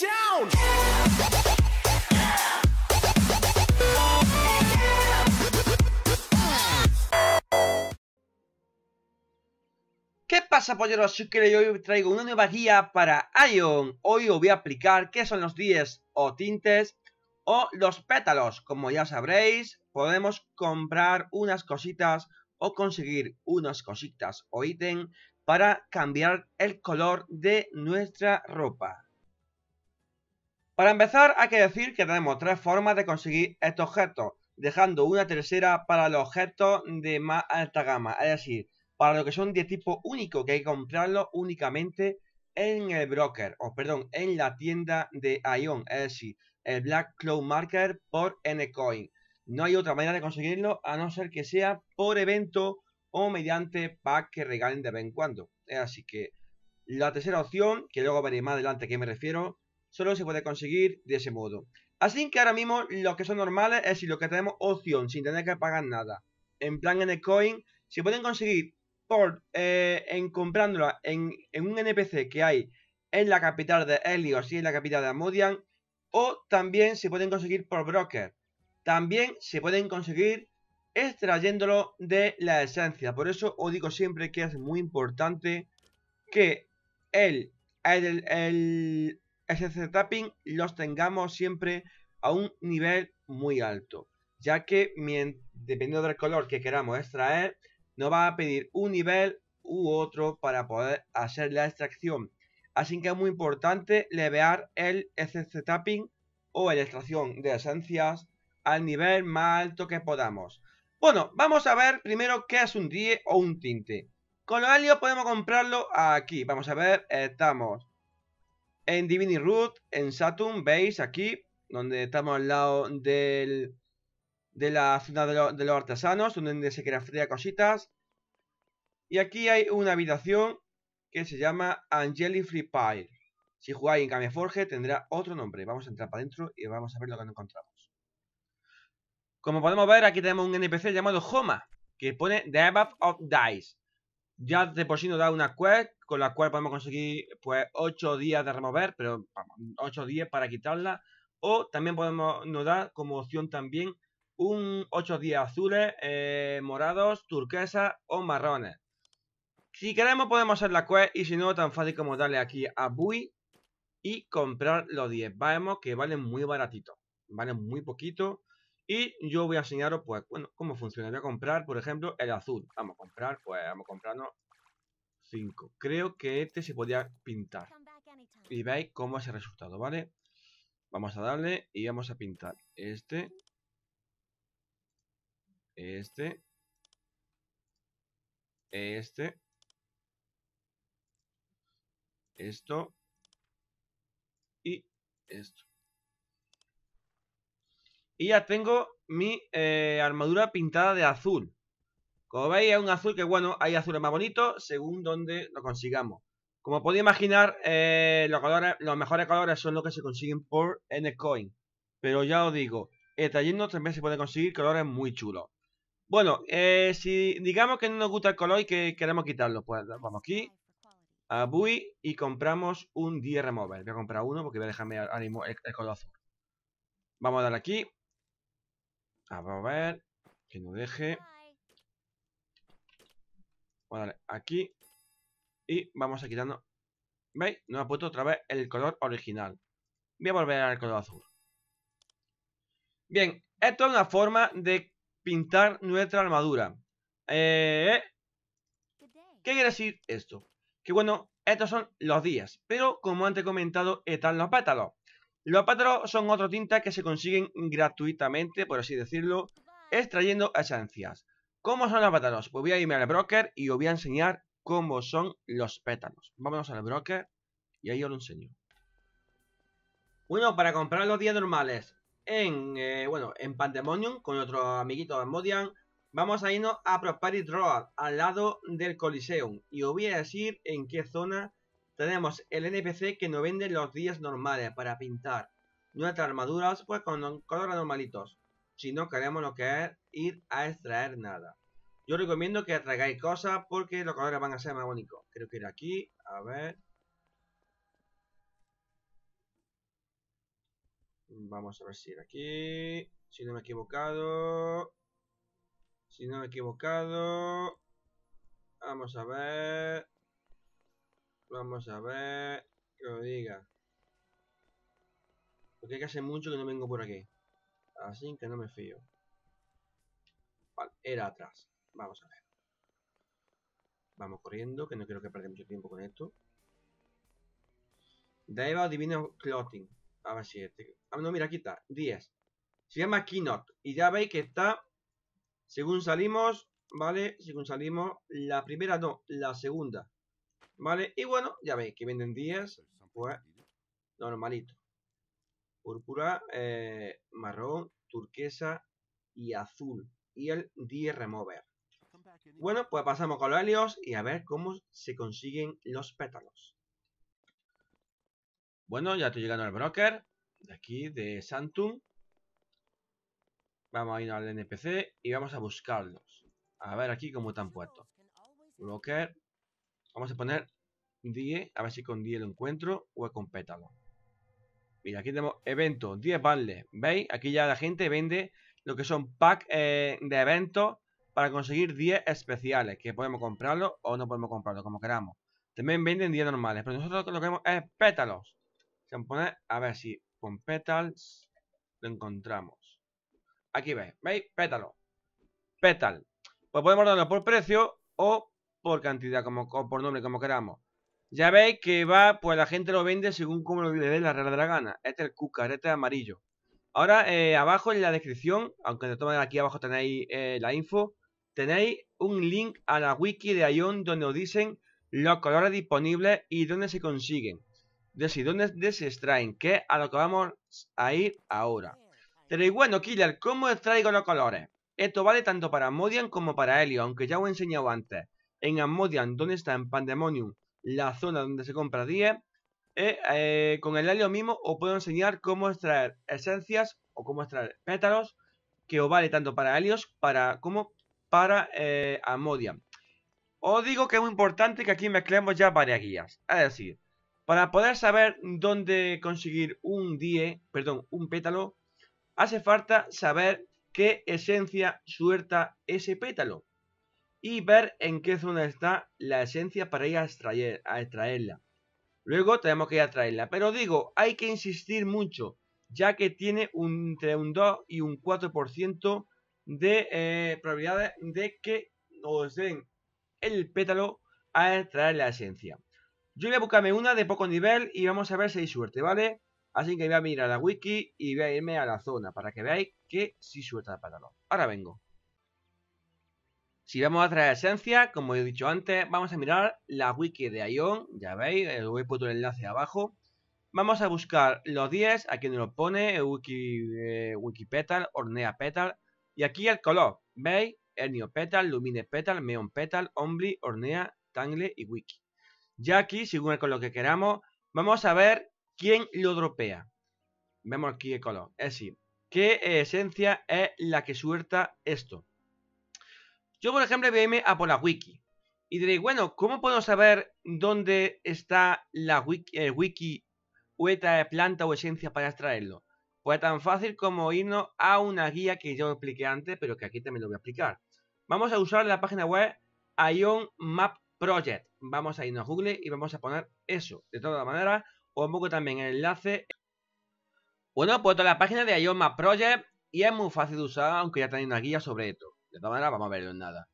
down. ¿Qué pasa polleros? Si que hoy traigo una nueva guía para Ion. Hoy os voy a aplicar qué son los 10 o tintes o los pétalos. Como ya sabréis, podemos comprar unas cositas o conseguir unas cositas o ítem para cambiar el color de nuestra ropa. Para empezar hay que decir que tenemos tres formas de conseguir estos objetos, dejando una tercera para los objetos de más alta gama, es decir, para lo que son de tipo único, que hay que comprarlo únicamente en el broker, o perdón, en la tienda de Ion, es decir, el Black Cloud Marker por Ncoin. No hay otra manera de conseguirlo a no ser que sea por evento o mediante pack que regalen de vez en cuando. Así que la tercera opción, que luego veré más adelante a qué me refiero, solo se puede conseguir de ese modo. Así que ahora mismo lo que son normales es si lo que tenemos opción sin tener que pagar nada. En plan en el coin se pueden conseguir por eh, en comprándola en, un NPC que hay en la capital de Helios y en la capital de Amodian. O también se pueden conseguir por broker. También se pueden conseguir extrayéndolo de la esencia. Por eso os digo siempre que es muy importante que el, el, el sc tapping los tengamos siempre a un nivel muy alto, ya que dependiendo del color que queramos extraer, nos va a pedir un nivel u otro para poder hacer la extracción. Así que es muy importante levear el SC tapping o la extracción de esencias al nivel más alto que podamos. Bueno, vamos a ver primero qué es un DIE o un tinte. Con lo podemos comprarlo aquí. Vamos a ver, eh, estamos en Divinity Root, en Saturn, veis aquí, donde estamos al lado de la zona de, los artesanos, donde se fría cositas. Y aquí hay una habitación que se llama Angeli Free Pile. Si jugáis en Forge tendrá otro nombre. Vamos a entrar para adentro y vamos a ver lo que nos encontramos. Como podemos ver, aquí tenemos un NPC llamado Homa, que pone The of Dice. Ya de por sí nos da una quest con la cual podemos conseguir pues 8 días de remover, pero 8 días para quitarla. O también podemos nos dar como opción también un 8 días azules, eh, morados, turquesas o marrones. Si queremos podemos hacer la quest y si no tan fácil como darle aquí a Bui y comprar los 10. Vemos que valen muy baratito, valen muy poquito. Y yo voy a enseñaros, pues, bueno, cómo funciona. Voy a comprar, por ejemplo, el azul. Vamos a comprar, pues, vamos a comprarnos Creo que este se podía pintar. Y veis cómo es el resultado, ¿vale? Vamos a darle y vamos a pintar este. Este. Este. Esto. Y esto. Y ya tengo mi eh, armadura pintada de azul. Como veis, es un azul que, bueno, hay azules más bonitos según donde lo consigamos. Como podéis imaginar, eh, los, colores, los mejores colores son los que se consiguen por N-Coin Pero ya os digo, trayendo también se puede conseguir colores muy chulos. Bueno, eh, si digamos que no nos gusta el color y que queremos quitarlo, pues vamos aquí a Bui y compramos un 10 remover. Voy a comprar uno porque voy a dejarme el, el color azul. Vamos a dar aquí. A ver, que no deje aquí. Y vamos a quitarnos ¿Veis? Nos ha puesto otra vez el color original. Voy a volver al color azul. Bien, esto es una forma de pintar nuestra armadura. Eh, eh. ¿Qué quiere decir esto? Que bueno, estos son los días, pero como antes he comentado, están los pétalos. Los pétalos son otro tinta que se consiguen gratuitamente, por así decirlo, extrayendo esencias. ¿Cómo son los pétalos? Pues voy a irme al broker y os voy a enseñar cómo son los pétalos. Vámonos al broker y ahí os lo enseño. Bueno, para comprar los días normales en, eh, bueno, en Pandemonium con otro amiguito de Modian, vamos a irnos a Prosperity Road, al lado del Coliseum. Y os voy a decir en qué zona tenemos el NPC que nos vende los días normales para pintar nuestras armaduras pues con colores normalitos si no queremos lo que es ir a extraer nada. Yo recomiendo que traigáis cosas porque los colores van a ser más bonitos. Creo que ir aquí, a ver. Vamos a ver si ir aquí. Si no me he equivocado. Si no me he equivocado. Vamos a ver. Vamos a ver. Que lo diga. Porque que hace mucho que no vengo por aquí. Así que no me fío. Vale, era atrás. Vamos a ver. Vamos corriendo, que no quiero que perdamos mucho tiempo con esto. Daiva Divino Clothing. A ver si este... Ah, no, mira, aquí está. 10. Se llama Keynote. Y ya veis que está... Según salimos, ¿vale? Según salimos, la primera no, la segunda. ¿Vale? Y bueno, ya veis que venden 10. Pues, normalito púrpura, eh, marrón, turquesa y azul. Y el Die Remover. Bueno, pues pasamos con los helios y a ver cómo se consiguen los pétalos. Bueno, ya estoy llegando al broker. De aquí, de Santum. Vamos a ir al NPC y vamos a buscarlos. A ver aquí cómo están puestos. Broker. Vamos a poner Die. A ver si con Die lo encuentro o con pétalo. Mira, aquí tenemos eventos, 10 bundles. ¿Veis? Aquí ya la gente vende lo que son packs eh, de eventos para conseguir 10 especiales, que podemos comprarlo o no podemos comprarlo, como queramos. También venden 10 normales, pero nosotros lo que queremos es pétalos. Se pone a ver si con pétalos lo encontramos. Aquí veis, ¿veis? Pétalo. Pétal. Pues podemos darlo por precio o por cantidad, como, o por nombre, como queramos. Ya veis que va, pues la gente lo vende según como le dé la regla de la gana. Este es el cúcar, este es amarillo. Ahora, eh, abajo en la descripción, aunque te tomen aquí abajo tenéis eh, la info, tenéis un link a la wiki de Ion donde os dicen los colores disponibles y dónde se consiguen. De si dónde se extraen, que es a lo que vamos a ir ahora. Pero bueno, Killer, ¿cómo extraigo los colores? Esto vale tanto para Amodian como para Helio, aunque ya os he enseñado antes. En Amodian, ¿dónde está en Pandemonium, la zona donde se compra 10. Eh, eh, con el alio mismo os puedo enseñar cómo extraer esencias o cómo extraer pétalos que os vale tanto para Helios para, como para eh, Amodia. Os digo que es muy importante que aquí mezclemos ya varias guías. Es decir, para poder saber dónde conseguir un die, perdón, un pétalo, hace falta saber qué esencia suelta ese pétalo y ver en qué zona está la esencia para ir a, extraerla. Luego tenemos que ir a traerla. Pero digo, hay que insistir mucho, ya que tiene entre un 2 y un 4% de eh, probabilidades de que nos den el pétalo a extraer la esencia. Yo voy a buscarme una de poco nivel y vamos a ver si hay suerte, ¿vale? Así que voy a mirar a la wiki y voy a irme a la zona para que veáis que si suelta el pétalo. Ahora vengo. Si vamos a traer esencia, como he dicho antes, vamos a mirar la wiki de Ion, ya veis, eh, os voy poner el enlace abajo. Vamos a buscar los 10, aquí nos lo pone, wiki, eh, wiki petal, petal, y aquí el color, veis, hernio petal, lumine petal, meon petal, ombli, hornea, tangle y wiki. Ya aquí, según el color que queramos, vamos a ver quién lo dropea. Vemos aquí el color, es decir, qué esencia es la que suelta esto. Yo, por ejemplo, voy a a por la wiki. Y diréis, bueno, ¿cómo puedo saber dónde está la wiki, wiki o esta planta o esencia para extraerlo? Pues tan fácil como irnos a una guía que yo expliqué antes, pero que aquí también lo voy a explicar. Vamos a usar la página web Ion Map Project. Vamos a irnos a Google y vamos a poner eso. De todas maneras, os pongo también el enlace. Bueno, pues toda la página de Ion Project y es muy fácil de usar, aunque ya tenéis una guía sobre esto. De todas maneras, vamos a verlo en nada.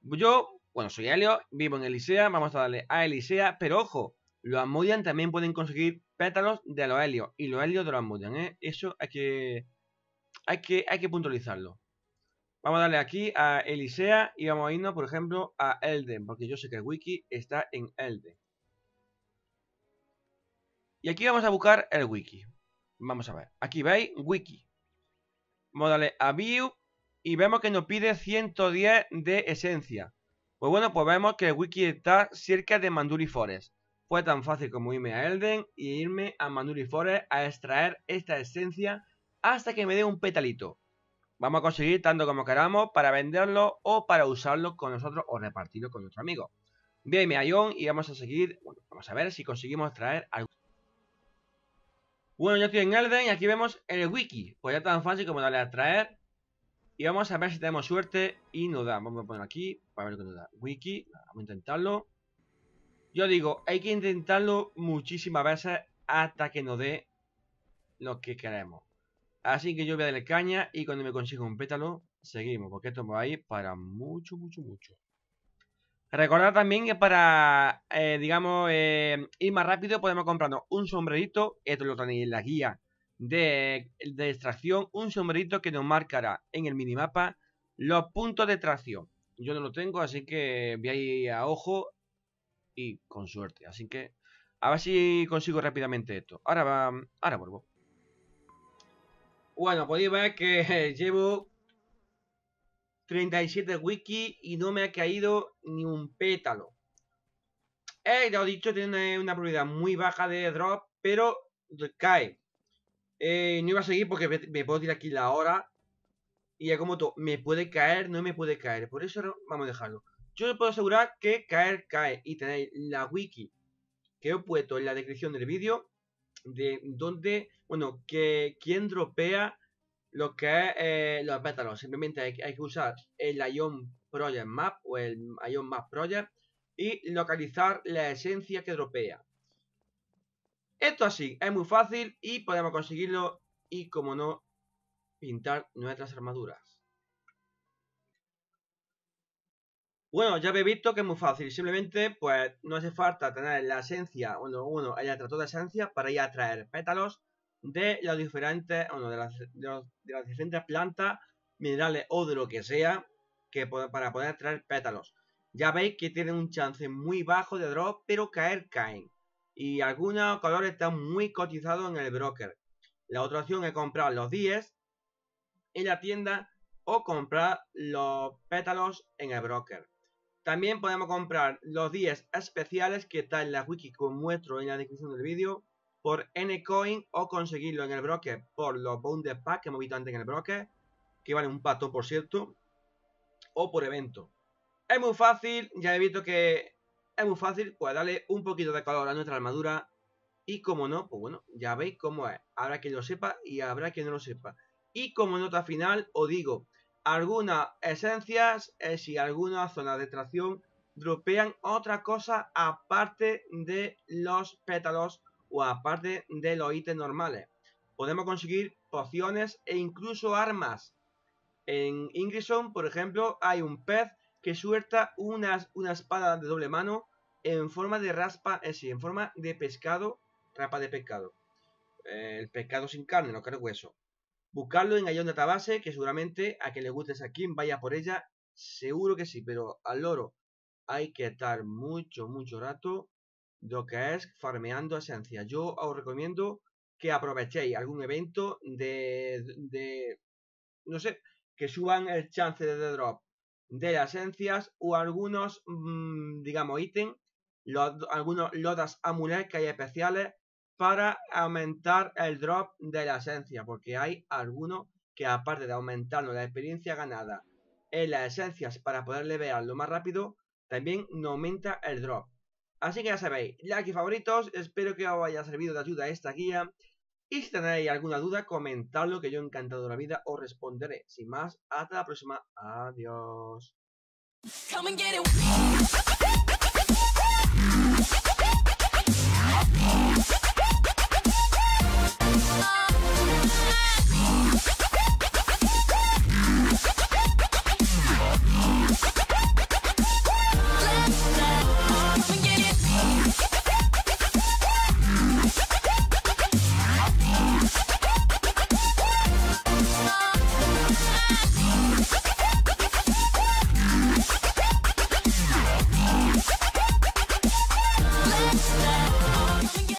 Yo, bueno, soy Helio, vivo en Elisea, vamos a darle a Elisea, pero ojo, los Amudian también pueden conseguir pétalos de los Helios y los Helios de los Asmodian, ¿eh? Eso hay que, hay que, hay que puntualizarlo. Vamos a darle aquí a Elisea y vamos a irnos, por ejemplo, a Elden, porque yo sé que el wiki está en Elden. Y aquí vamos a buscar el wiki. Vamos a ver. Aquí veis, wiki. Vamos a darle a View y vemos que nos pide 110 de esencia. Pues bueno, pues vemos que el wiki está cerca de Manduri Forest. Fue tan fácil como irme a Elden y irme a Manduri Forest a extraer esta esencia hasta que me dé un petalito. Vamos a conseguir tanto como queramos para venderlo o para usarlo con nosotros o repartirlo con nuestro amigo. Bien, me Ion y vamos a seguir, bueno, vamos a ver si conseguimos traer algo. Bueno, yo estoy en Elden y aquí vemos el wiki. Pues ya tan fácil como darle a traer y vamos a ver si tenemos suerte y nos da. Vamos a poner aquí para ver qué nos da. Wiki, vamos a intentarlo. Yo digo, hay que intentarlo muchísimas veces hasta que nos dé lo que queremos. Así que yo voy a darle caña y cuando me consiga un pétalo, seguimos, porque esto va a ir para mucho, mucho, mucho. Recordad también que para, eh, digamos, eh, ir más rápido podemos comprarnos un sombrerito, esto lo tenéis en la guía de, extracción un sombrerito que nos marcará en el minimapa los puntos de extracción. Yo no lo tengo, así que voy a ir a ojo y con suerte. Así que a ver si consigo rápidamente esto. Ahora, va, ahora vuelvo. Bueno, podéis ver que llevo 37 wiki y no me ha caído ni un pétalo. Eh, ya he dicho, tiene una probabilidad muy baja de drop, pero cae. Eh, no iba a seguir porque me, puedo tirar aquí la hora. Y ya como todo, me puede caer, no me puede caer. Por eso vamos a dejarlo. Yo os puedo asegurar que caer, cae. Y tenéis la wiki que he puesto en la descripción del vídeo. De dónde bueno, que quien dropea lo que eh, los pétalos. Simplemente hay, hay, que usar el Ion Project Map o el Ion Map Project. Y localizar la esencia que dropea. Esto así, es muy fácil y podemos conseguirlo y, como no, pintar nuestras armaduras. Bueno, ya habéis visto que es muy fácil, simplemente pues no hace falta tener la esencia, bueno, uno, el atractor de esencia para ir a traer pétalos de diferentes, bueno, de las, las diferentes plantas, minerales o de lo que sea, que para poder traer pétalos. Ya veis que tienen un chance muy bajo de drop, pero caer caen y algunos colores están muy cotizados en el broker. La otra opción es comprar los 10 en la tienda o comprar los pétalos en el broker. También podemos comprar los 10 especiales que está en la wiki que muestro en la descripción del vídeo por Ncoin o conseguirlo en el broker por los Bounder Pack que hemos visto antes en el broker, que vale un pato por cierto, o por evento. Es muy fácil, ya he visto que es muy fácil, pues darle un poquito de color a nuestra armadura. Y como no, pues bueno, ya veis cómo es. Habrá quien lo sepa y habrá quien no lo sepa. Y como nota final, os digo, algunas esencias si algunas zonas de extracción dropean otra cosa aparte de los pétalos o aparte de los ítems normales. Podemos conseguir pociones e incluso armas. En Ingrison, por ejemplo, hay un pez que suelta una, espada de doble mano en forma de raspa, eh, en forma de pescado, rapa de pescado. el pescado sin carne, no carne hueso. Buscarlo en Gallón de que seguramente a que le guste esa vaya por ella, seguro que sí, pero al loro hay que estar mucho, mucho rato lo que es farmeando esencia. Yo os recomiendo que aprovechéis algún evento de, de no sé, que suban el chance de drop de las esencias o algunos, mm, digamos, ítems, algunos lotas amulet que hay especiales para aumentar el drop de la esencia, porque hay algunos que aparte de aumentarnos la experiencia ganada en las esencias para poder levearlo más rápido, también nos aumenta el drop. Así que ya sabéis, like y favoritos, espero que os haya servido de ayuda esta guía y si tenéis alguna duda, comentadlo que yo encantado de la vida os responderé. Sin más, hasta la próxima. Adiós.